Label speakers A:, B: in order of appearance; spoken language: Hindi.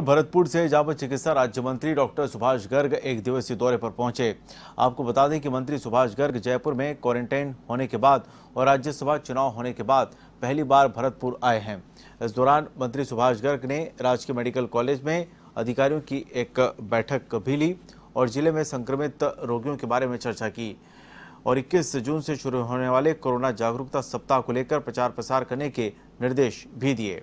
A: भरतपुर से जापत चिकित्सा राज्य मंत्री डॉक्टर सुभाष गर्ग एक दिवसीय दौरे पर पहुंचे आपको बता दें कि मंत्री सुभाष गर्ग जयपुर में क्वारंटाइन होने के बाद और राज्यसभा चुनाव होने के बाद पहली बार भरतपुर आए हैं इस दौरान मंत्री सुभाष गर्ग ने राजकीय मेडिकल कॉलेज में अधिकारियों की एक बैठक भी ली और जिले में संक्रमित रोगियों के बारे में चर्चा की और इक्कीस जून से शुरू होने वाले कोरोना जागरूकता सप्ताह को लेकर प्रचार प्रसार करने के निर्देश भी दिए